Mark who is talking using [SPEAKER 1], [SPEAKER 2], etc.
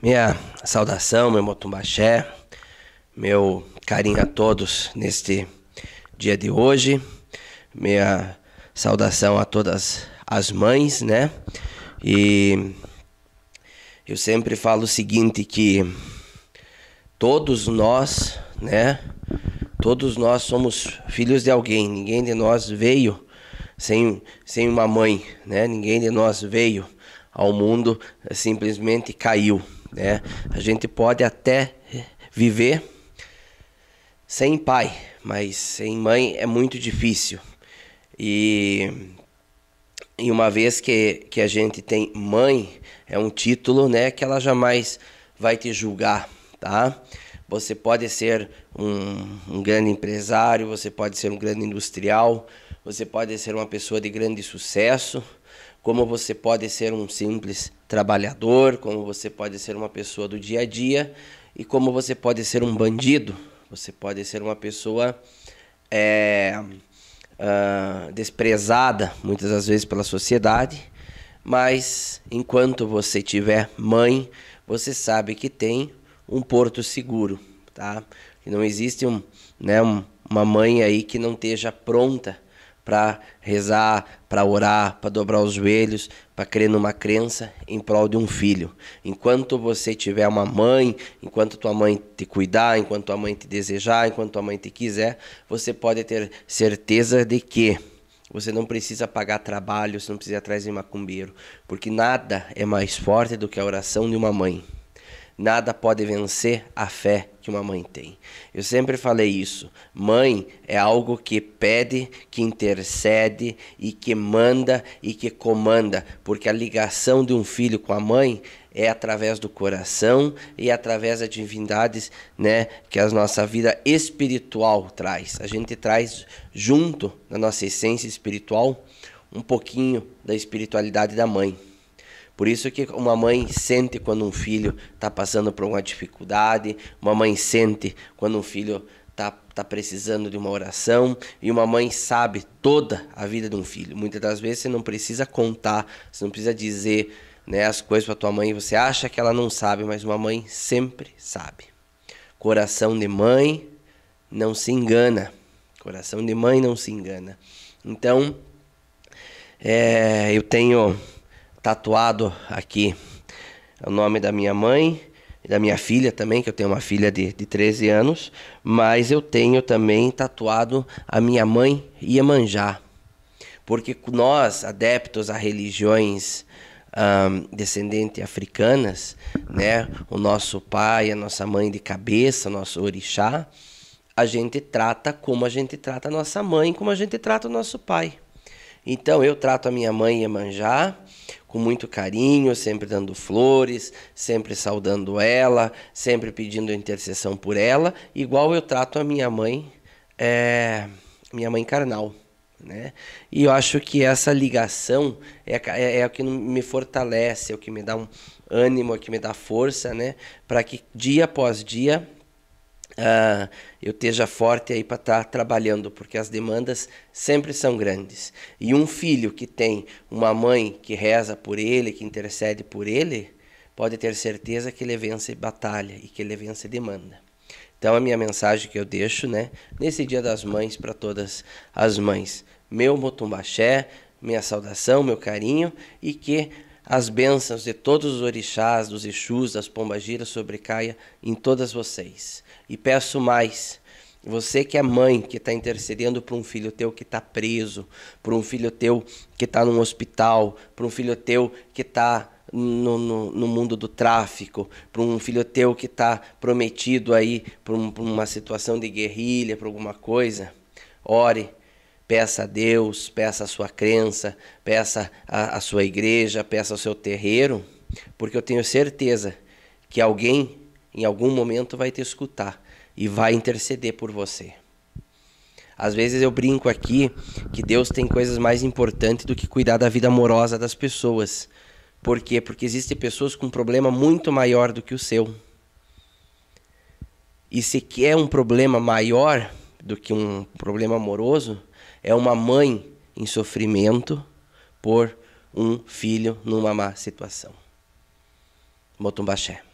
[SPEAKER 1] Minha saudação, meu motumbaxé, meu carinho a todos neste dia de hoje. Minha saudação a todas as mães, né? E eu sempre falo o seguinte que todos nós, né? Todos nós somos filhos de alguém. Ninguém de nós veio sem, sem uma mãe, né? Ninguém de nós veio ao mundo simplesmente caiu, né? A gente pode até viver sem pai, mas sem mãe é muito difícil. E, e uma vez que, que a gente tem mãe, é um título, né, que ela jamais vai te julgar, tá? Você pode ser um, um grande empresário, você pode ser um grande industrial, você pode ser uma pessoa de grande sucesso, como você pode ser um simples trabalhador, como você pode ser uma pessoa do dia a dia e como você pode ser um bandido, você pode ser uma pessoa é, uh, desprezada muitas das vezes pela sociedade, mas enquanto você tiver mãe, você sabe que tem um porto seguro, tá? Que não existe um, né, um, uma mãe aí que não esteja pronta para rezar, para orar, para dobrar os joelhos, para crer numa crença em prol de um filho. Enquanto você tiver uma mãe, enquanto tua mãe te cuidar, enquanto tua mãe te desejar, enquanto tua mãe te quiser, você pode ter certeza de que você não precisa pagar trabalho, você não precisa ir atrás de macumbeiro, porque nada é mais forte do que a oração de uma mãe. Nada pode vencer a fé que uma mãe tem. Eu sempre falei isso. Mãe é algo que pede, que intercede e que manda e que comanda, porque a ligação de um filho com a mãe é através do coração e através das divindades, né, que a nossa vida espiritual traz. A gente traz junto na nossa essência espiritual um pouquinho da espiritualidade da mãe. Por isso que uma mãe sente quando um filho está passando por uma dificuldade, uma mãe sente quando um filho está tá precisando de uma oração e uma mãe sabe toda a vida de um filho. Muitas das vezes você não precisa contar, você não precisa dizer né, as coisas para tua mãe. Você acha que ela não sabe, mas uma mãe sempre sabe. Coração de mãe não se engana. Coração de mãe não se engana. Então, é, eu tenho tatuado aqui o nome da minha mãe e da minha filha também, que eu tenho uma filha de, de 13 anos, mas eu tenho também tatuado a minha mãe Iemanjá. Porque nós, adeptos a religiões um, africanas, né, o nosso pai, a nossa mãe de cabeça, o nosso orixá, a gente trata como a gente trata a nossa mãe, como a gente trata o nosso pai. Então eu trato a minha mãe Iemanjá, com muito carinho, sempre dando flores, sempre saudando ela, sempre pedindo intercessão por ela, igual eu trato a minha mãe, é, minha mãe carnal. Né? E eu acho que essa ligação é, é, é, o que me fortalece, é o que me dá um ânimo, é o que me dá força, né? Para que dia após dia uh, eu esteja forte aí para estar tá trabalhando, porque as demandas sempre são grandes. E um filho que tem uma mãe que reza por ele, que intercede por ele, pode ter certeza que ele vence batalha e que ele vence demanda. Então a minha mensagem que eu deixo, né, nesse Dia das Mães para todas as mães, meu motumbaxé, minha saudação, meu carinho e que as bênçãos de todos os orixás, dos Exus, das pombagiras Caia em todas vocês. E peço mais, você que é mãe, que está intercedendo por um filho teu que está preso, por um filho teu que está num hospital, por um filho teu que está no, no, no, mundo do tráfico, para um filho teu que está prometido aí para um, uma situação de guerrilha, para alguma coisa, ore Peça a Deus, peça a sua crença, peça a, a sua igreja, peça o seu terreiro, porque eu tenho certeza que alguém em algum momento vai te escutar e vai interceder por você. Às vezes eu brinco aqui que Deus tem coisas mais importantes do que cuidar da vida amorosa das pessoas. Por quê? Porque existem pessoas com um problema muito maior do que o seu. E se quer um problema maior do que um problema amoroso, é uma mãe em sofrimento por um filho numa má situação. Motumbaché.